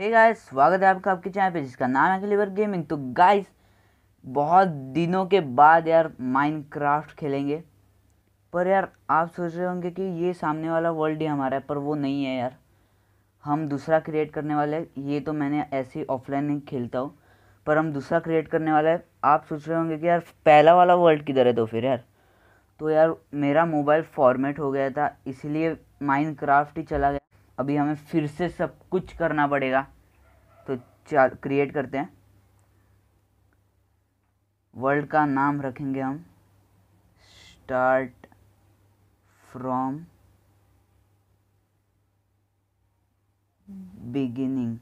हे hey guys स्वागत है आपका आपके चैनल पे जिसका नाम है क्लीवर गेमिंग तो गाइस बहुत दिनों के बाद यार माइनक्राफ्ट खेलेंगे पर यार आप सोच रहे होंगे कि ये सामने वाला वर्ल्ड ही हमारा है पर वो नहीं है यार हम दूसरा क्रिएट करने वाले ये तो मैंने ऐसे ऑफलाइन नहीं खेलता हूँ पर हम दूसरा क्रिएट करने वाला है आप सोच रहे होंगे कि यार पहला वाला वर्ल्ड किधर है तो फिर यार तो यार मेरा मोबाइल फॉर्मेट हो गया था इसलिए माइनक्राफ्ट ही चला गया अभी हमें फिर से सब कुछ करना पड़ेगा तो चार क्रिएट करते हैं वर्ल्ड का नाम रखेंगे हम start from beginning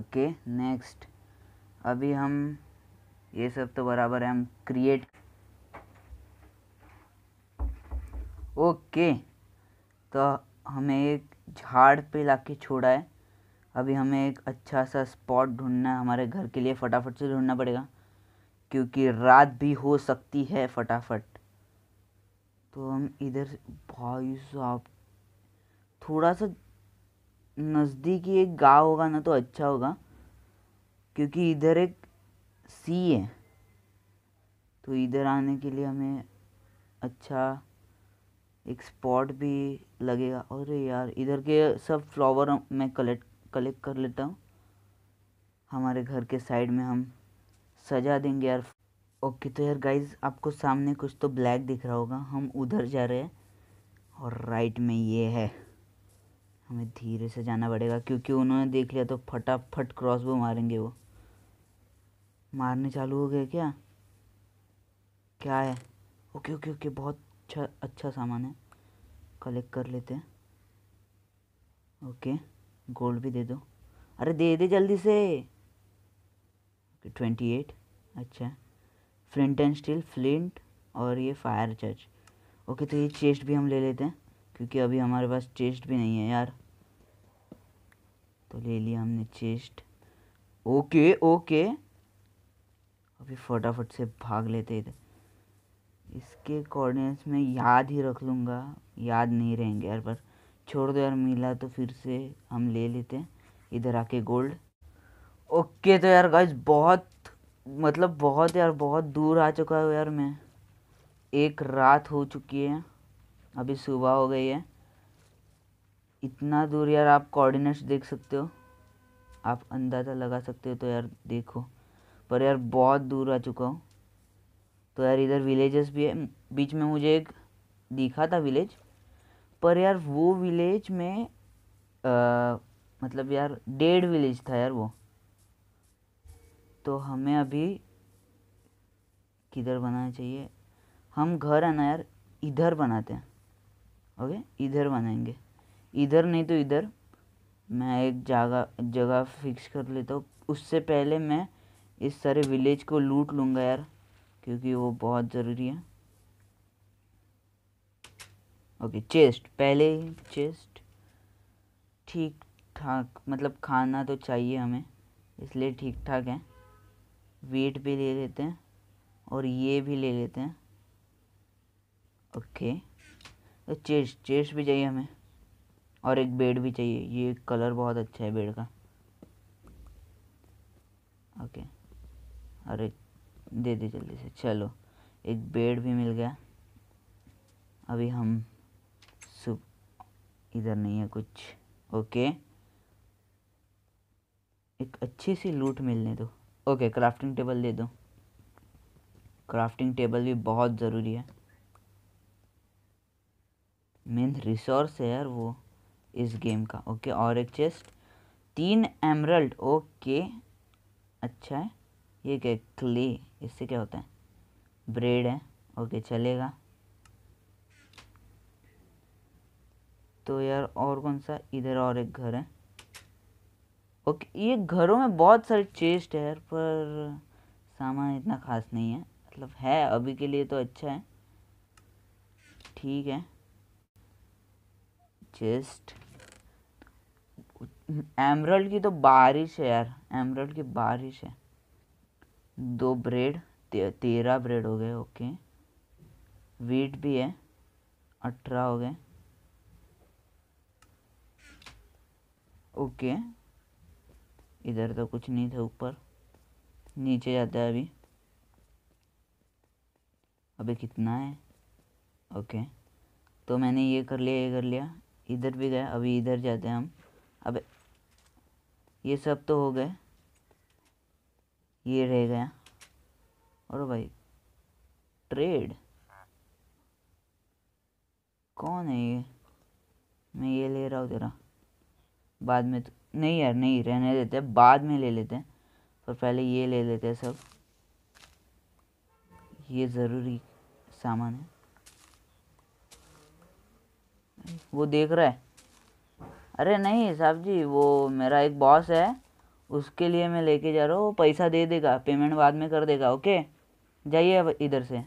okay next अभी हम ये सब तो बराबर है हम क्रिएट ओके तो हमें एक झाड़ पे ला के छोड़ा है अभी हमें एक अच्छा सा स्पॉट ढूंढना है हमारे घर के लिए फटाफट से ढूंढना पड़ेगा क्योंकि रात भी हो सकती है फटाफट तो हम इधर भाई साहब थोड़ा सा नज़दीकी एक गांव होगा ना तो अच्छा होगा क्योंकि इधर एक सी है तो इधर आने के लिए हमें अच्छा एक स्पॉट भी लगेगा अरे यार इधर के सब फ्लावर मैं कलेक्ट कलेक्ट कर लेता हूँ हमारे घर के साइड में हम सजा देंगे यार ओके तो यार गाइज आपको सामने कुछ तो ब्लैक दिख रहा होगा हम उधर जा रहे हैं और राइट में ये है हमें धीरे से जाना पड़ेगा क्योंकि उन्होंने देख लिया तो फटाफट क्रॉस वो मारेंगे वो मारने चालू हो गए क्या क्या है ओके ओके ओके बहुत अच्छा अच्छा सामान है कलेक्ट कर लेते हैं ओके गोल्ड भी दे दो अरे दे दे जल्दी से ट्वेंटी एट अच्छा फ्लिंट एंड स्टील फ्लिंट और ये फायर चर्च ओके तो ये चेस्ट भी हम ले लेते हैं क्योंकि अभी हमारे पास चेस्ट भी नहीं है यार तो ले लिया हमने चेस्ट ओके ओके अभी फटाफट से भाग लेते इधर इसके कोऑर्डिनेट्स मैं याद ही रख लूँगा याद नहीं रहेंगे यार पर छोड़ दो यार मिला तो फिर से हम ले लेते हैं इधर आके गोल्ड ओके तो यार गाइज बहुत मतलब बहुत यार बहुत दूर आ चुका हूँ यार मैं एक रात हो चुकी है अभी सुबह हो गई है इतना दूर यार आप कोऑर्डिनेट्स देख सकते हो आप अंदाज़ा लगा सकते हो तो यार देखो पर यार बहुत दूर आ चुका हूँ तो यार इधर विलेजेस भी है हम्म, बीच में मुझे एक दिखा था विलेज पर यार वो विलेज में आ, मतलब यार डेड विलेज था यार वो तो हमें अभी किधर बनाना चाहिए हम घर है ना यार इधर बनाते हैं ओके इधर बनाएंगे इधर नहीं तो इधर मैं एक जगह जगह फिक्स कर लेता हूँ उससे पहले मैं इस सारे विलेज को लूट लूँगा यार क्योंकि वो बहुत ज़रूरी है ओके चेस्ट पहले चेस्ट ठीक ठाक मतलब खाना तो चाहिए हमें इसलिए ठीक ठाक है वेट भी ले लेते हैं और ये भी ले लेते हैं ओके तो चेस्ट चेस्ट भी चाहिए हमें और एक बेड भी चाहिए ये कलर बहुत अच्छा है बेड का ओके अरे दे दे जल्दी से चलो एक बेड भी मिल गया अभी हम सुबह इधर नहीं है कुछ ओके एक अच्छी सी लूट मिलने दो ओके क्राफ्टिंग टेबल दे दो क्राफ्टिंग टेबल भी बहुत ज़रूरी है मेन रिसोर्स है यार वो इस गेम का ओके और एक चेस्ट तीन एमरल्ड ओके अच्छा है ये क्या क्ले इससे क्या होता है ब्रेड है ओके चलेगा तो यार और कौन सा इधर और एक घर है ओके ये घरों में बहुत सारे चेस्ट है पर सामान इतना खास नहीं है मतलब है अभी के लिए तो अच्छा है ठीक है चेस्ट एमरल्ड की तो बारिश है यार एमरल्ड की बारिश है दो ब्रेड ते, तेरह ब्रेड हो गए ओके वीट भी है अठारह हो गए ओके इधर तो कुछ नहीं था ऊपर नीचे जाते हैं अभी अभी कितना है ओके तो मैंने ये कर लिया ये कर लिया इधर भी गए अभी इधर जाते हैं हम अब ये सब तो हो गए ये रह गया और भाई ट्रेड कौन है ये मैं ये ले रहा हूँ तेरा बाद में तो नहीं यार नहीं रहने देते बाद में ले लेते हैं पर पहले ये ले लेते हैं सब ये ज़रूरी सामान है वो देख रहा है अरे नहीं साहब जी वो मेरा एक बॉस है उसके लिए मैं लेके जा रहा हूँ पैसा दे देगा पेमेंट बाद में कर देगा ओके जाइए अब इधर से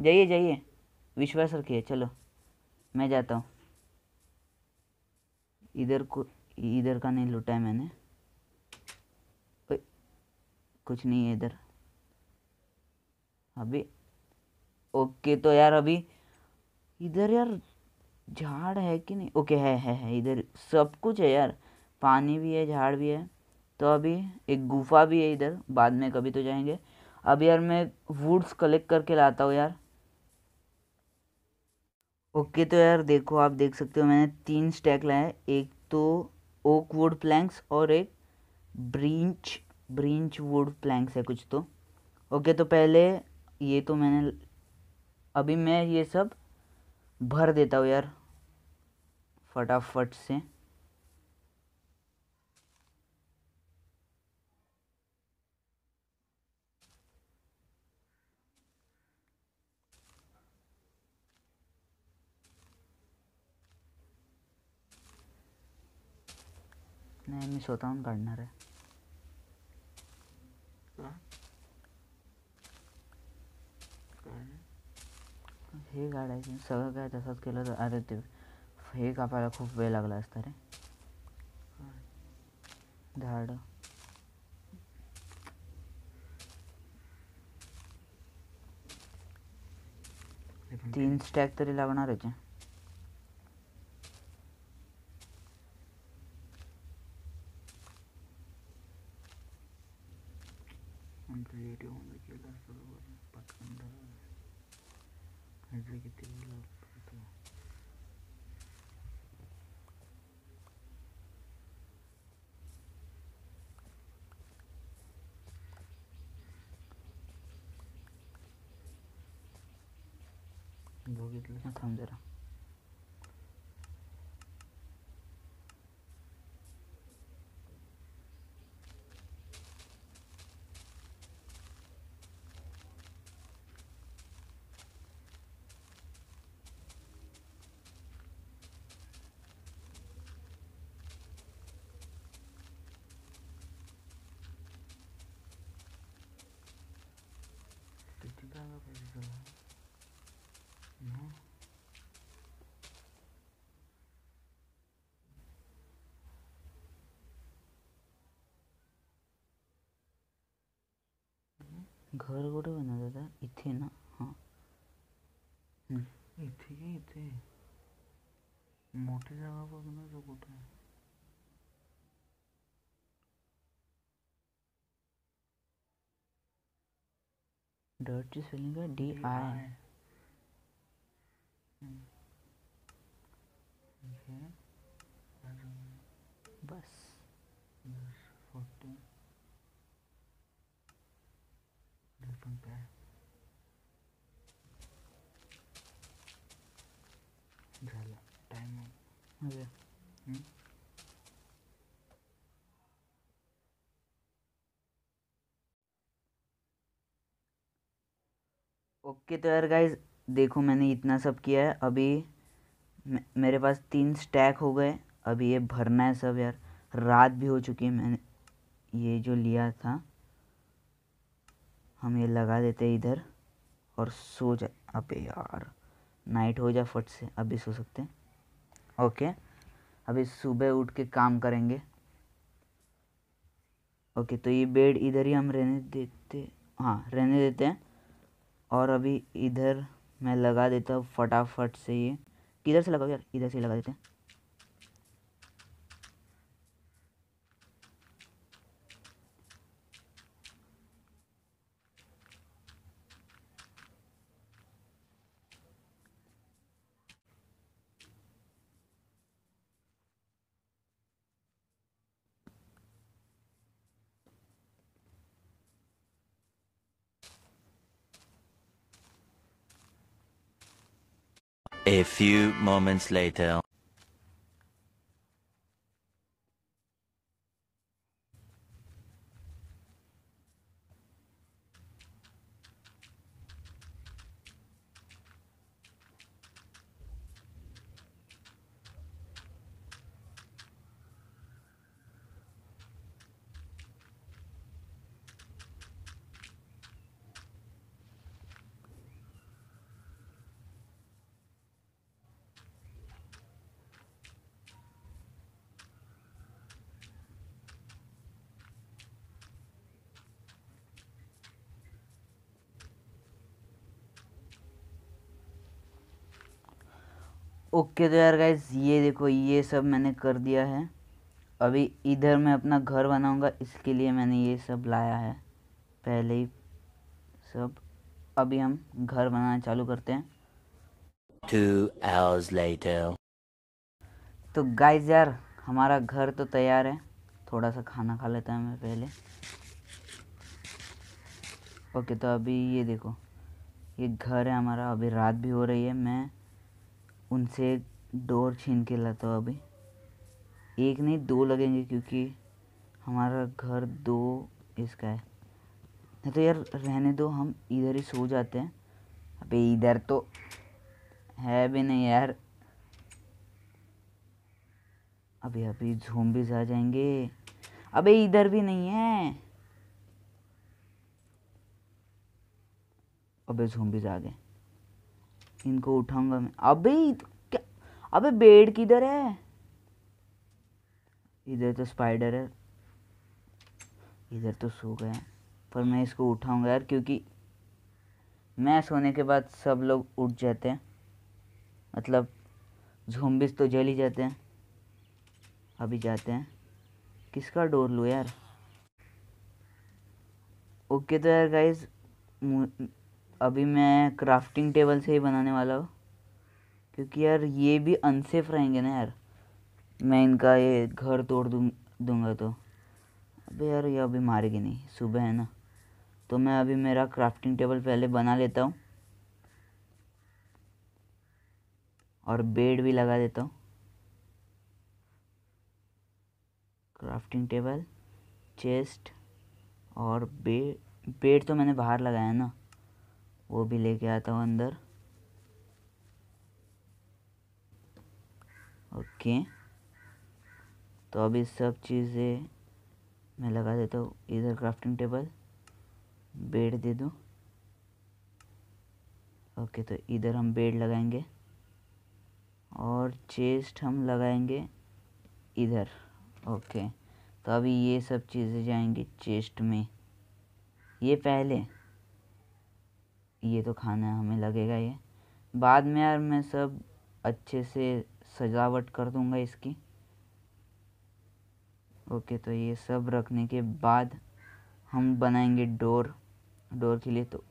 जाइए जाइए विश्वास रखिए चलो मैं जाता हूँ इधर को इधर का नहीं लुटा है मैंने कुछ नहीं है इधर अभी ओके तो यार अभी इधर यार झाड़ है कि नहीं ओके है है है इधर सब कुछ है यार पानी भी है झाड़ भी है तो अभी एक गुफा भी है इधर बाद में कभी तो जाएंगे अब यार मैं वुड्स कलेक्ट करके लाता हूँ यार ओके तो यार देखो आप देख सकते हो मैंने तीन स्टैक लाए एक तो ओक वुड प्लैंक्स और एक ब्रिंच ब्रिंच वुड प्लैंक्स है कुछ तो ओके तो पहले ये तो मैंने अभी मैं ये सब भर देता हूँ यार फटाफट से नाही मी स्वतःहून काढणार आहे हे काढायचं सगळं काय तसंच केलं तर अरे ते हे कापायला खूप वेळ लागला असता रे झाड तीन स्टॅक तरी लागणार याचे anteriormente las aguas pacandadas executive laptop बघितलं ना थांब जरा Neverland. हम्म। no. घर गोटे बना दादा इथे ना हाँ इथे इथे मोटे जगह पर बना जो कुठे डर्ट की स्पेलिंग डी आई बस टाइम अरे ओके तो यार गाइज देखो मैंने इतना सब किया है अभी मेरे पास तीन स्टैक हो गए अभी ये भरना है सब यार रात भी हो चुकी है मैंने ये जो लिया था हम ये लगा देते इधर और सो जा अबे यार नाइट हो जा फट से अभी सो सकते हैं ओके अभी सुबह उठ के काम करेंगे ओके तो ये बेड इधर ही हम रहने देते हाँ रहने देते हैं और अभी इधर मैं लगा देता हूँ फटाफट से ये किधर से लगा यार इधर से लगा देते हैं A few moments later. Okay तो यार गाइज ये देखो ये सब मैंने कर दिया है अभी इधर मैं अपना घर बनाऊंगा इसके लिए मैंने ये सब लाया है पहले ही सब अभी हम घर बनाना चालू करते हैं hours later. तो गाइज यार हमारा घर तो तैयार है थोड़ा सा खाना खा लेता है मैं पहले ओके तो अभी ये देखो ये घर है हमारा अभी रात भी हो रही है मैं उनसे डोर छीन के लाता तो हूँ अभी एक नहीं दो लगेंगे क्योंकि हमारा घर दो इसका है नहीं तो यार रहने दो हम इधर ही सो जाते हैं अबे इधर तो है भी नहीं यार अभी अभी भी जा जाएंगे अबे इधर भी नहीं है अबे भी जा गए इनको उठाऊंगा मैं अबे क्या अबे बेड किधर है इधर तो स्पाइडर है इधर तो सो गए पर मैं इसको उठाऊंगा यार क्योंकि मैं सोने के बाद सब लोग उठ जाते हैं मतलब झुम्बिस तो जल ही जाते हैं अभी जाते हैं किसका डोर लो यार ओके तो यार गाइज अभी मैं क्राफ्टिंग टेबल से ही बनाने वाला हूँ क्योंकि यार ये भी अनसेफ रहेंगे ना यार मैं इनका ये घर तोड़ दूँ दूंगा तो अभी यार ये अभी मारेगी नहीं सुबह है ना तो मैं अभी मेरा क्राफ्टिंग टेबल पहले बना लेता हूँ और बेड भी लगा देता हूँ क्राफ्टिंग टेबल चेस्ट और बे बेड तो मैंने बाहर लगाया ना वो भी लेके आता हूँ अंदर ओके तो अभी सब चीज़ें मैं लगा देता हूँ इधर क्राफ्टिंग टेबल बेड दे दूँ ओके तो इधर हम बेड लगाएंगे और चेस्ट हम लगाएंगे इधर ओके तो अभी ये सब चीज़ें जाएंगी चेस्ट में ये पहले ये तो खाना हमें लगेगा ये बाद में यार मैं सब अच्छे से सजावट कर दूंगा इसकी ओके तो ये सब रखने के बाद हम बनाएंगे डोर डोर के लिए तो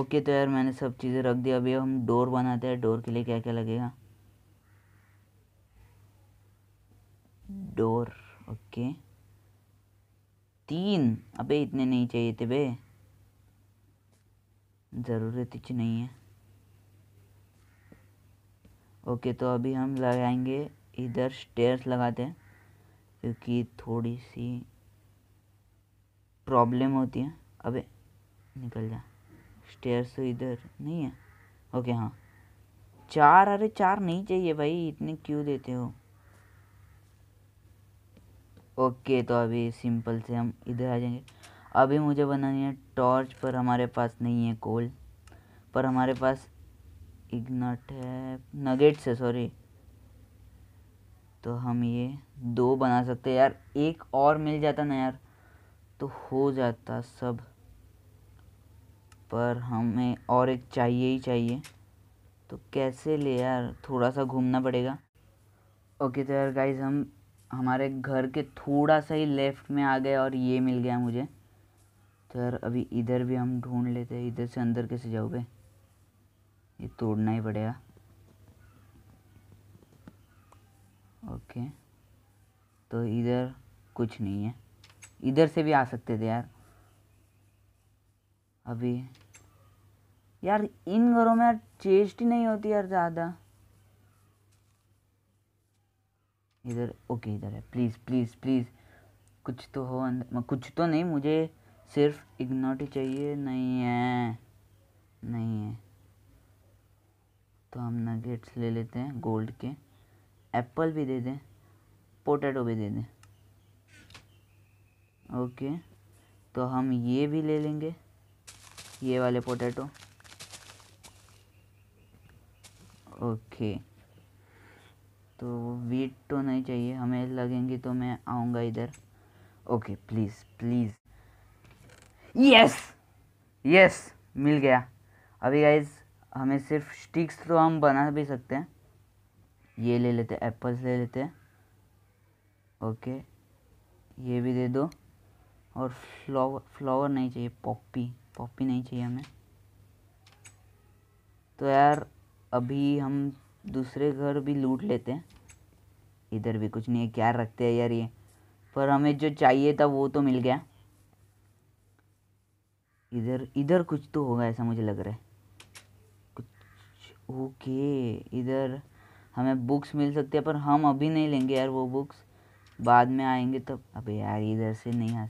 ओके तो यार मैंने सब चीज़ें रख दी अभी हम डोर बनाते हैं डोर के लिए क्या क्या लगेगा डोर ओके तीन अबे इतने नहीं चाहिए थे भाई ज़रूरत ही नहीं है ओके तो अभी हम लगाएंगे इधर स्टेयर्स लगाते हैं क्योंकि थोड़ी सी प्रॉब्लम होती है अबे निकल जा स्टेयर्स तो इधर नहीं है ओके हाँ चार अरे चार नहीं चाहिए भाई इतने क्यों देते हो ओके तो अभी सिंपल से हम इधर आ जाएंगे अभी मुझे बनानी है टॉर्च पर हमारे पास नहीं है कोल पर हमारे पास इग्नट है नगेट्स है सॉरी तो हम ये दो बना सकते हैं यार एक और मिल जाता ना यार तो हो जाता सब पर हमें और एक चाहिए ही चाहिए तो कैसे ले यार थोड़ा सा घूमना पड़ेगा ओके तो यार गाइज हम हमारे घर के थोड़ा सा ही लेफ़्ट में आ गए और ये मिल गया मुझे सर अभी इधर भी हम ढूंढ लेते हैं इधर से अंदर कैसे जाओगे ये तोड़ना ही पड़ेगा ओके तो इधर कुछ नहीं है इधर से भी आ सकते थे यार अभी यार इन घरों में यार चेस्ट ही नहीं होती यार ज़्यादा इधर ओके इधर है प्लीज़ प्लीज़ प्लीज़ कुछ तो हो अंदर कुछ तो नहीं मुझे सिर्फ इग्नोट ही चाहिए नहीं है नहीं है तो हम नगेट्स ले लेते हैं गोल्ड के एप्पल भी दे दें पोटैटो भी दे दें ओके तो हम ये भी ले लेंगे ये वाले पोटैटो ओके तो वीट तो नहीं चाहिए हमें लगेंगी तो मैं आऊँगा इधर okay please please yes yes मिल गया अभी गाइज हमें सिर्फ स्टिक्स तो हम बना भी सकते हैं ये ले लेते हैं एप्पल्स ले लेते हैं ओके ये भी दे दो और फ्लावर फ्लावर नहीं चाहिए पॉपी पॉपी नहीं चाहिए हमें तो यार अभी हम दूसरे घर भी लूट लेते हैं इधर भी कुछ नहीं है क्या रखते हैं यार ये पर हमें जो चाहिए था वो तो मिल गया इधर इधर कुछ तो होगा ऐसा मुझे लग रहा है कुछ ओके इधर हमें बुक्स मिल सकती है पर हम अभी नहीं लेंगे यार वो बुक्स बाद में आएंगे तब अबे यार इधर से नहीं आ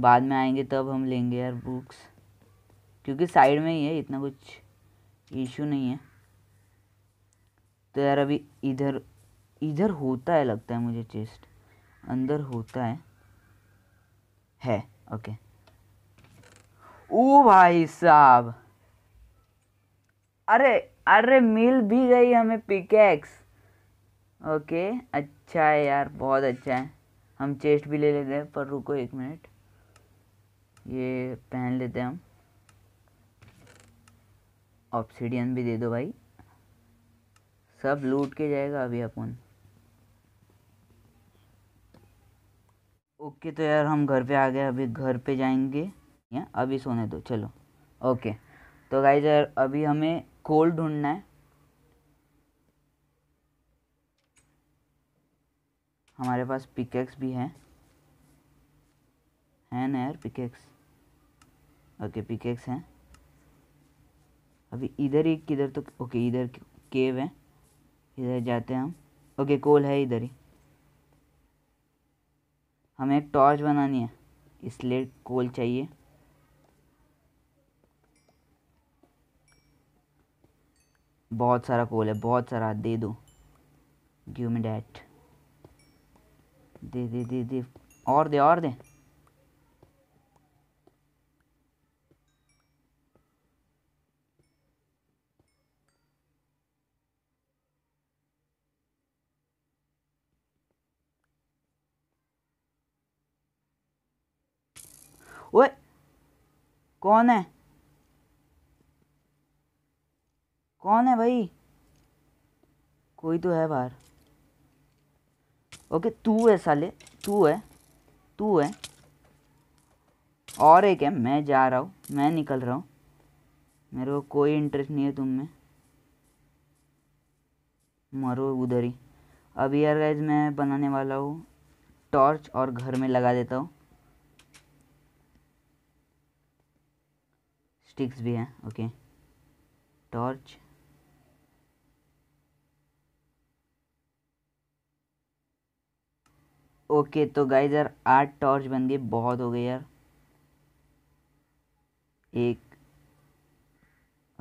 बाद में आएंगे तब हम लेंगे यार बुक्स क्योंकि साइड में ही है इतना कुछ इशू नहीं है तो यार अभी इधर इधर होता है लगता है मुझे चेस्ट अंदर होता है है ओके ओ भाई साहब अरे अरे मिल भी गई हमें पिकेक्स ओके अच्छा है यार बहुत अच्छा है हम चेस्ट भी ले लेते हैं पर रुको एक मिनट ये पहन लेते हैं हम ऑप्सीडियन भी दे दो भाई सब लूट के जाएगा अभी अपन ओके तो यार हम घर पे आ गए अभी घर पे जाएंगे या अभी सोने दो चलो ओके तो गाइज अभी हमें कोल ढूंढना है हमारे पास पिकेक्स भी है है ना यार पिकेक्स ओके पिकेक्स हैं अभी इधर ही किधर तो ओके इधर केव है इधर जाते हैं हम ओके कोल है इधर ही हमें एक टॉर्च बनानी है इसलिए कोल चाहिए बहुत सारा कोल है बहुत सारा दे दो गिव मी डैट दे दे दे दे और दे और दे ओए कौन है कौन है भाई कोई तो है बाहर ओके तू है साले तू है तू है और एक है मैं जा रहा हूँ मैं निकल रहा हूँ मेरे को कोई इंटरेस्ट नहीं है तुम में मरो उधर ही अब यार गाइज मैं बनाने वाला हूँ टॉर्च और घर में लगा देता हूँ स्टिक्स भी हैं ओके टॉर्च ओके तो गाइज यार आठ टॉर्च बन गए बहुत हो गए यार एक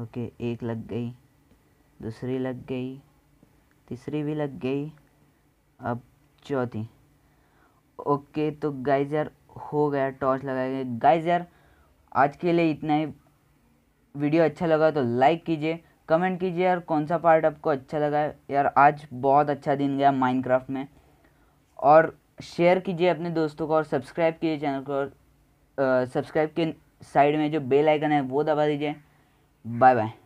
ओके एक लग गई दूसरी लग गई तीसरी भी लग गई अब चौथी ओके तो गाइज यार हो गया टॉर्च लगाया गया गाइज यार आज के लिए इतना ही वीडियो अच्छा लगा तो लाइक कीजिए कमेंट कीजिए यार कौन सा पार्ट आपको अच्छा लगा यार आज बहुत अच्छा दिन गया माइनक्राफ्ट में और शेयर कीजिए अपने दोस्तों को और सब्सक्राइब कीजिए चैनल को और सब्सक्राइब के साइड में जो बेल आइकन है वो दबा दीजिए बाय बाय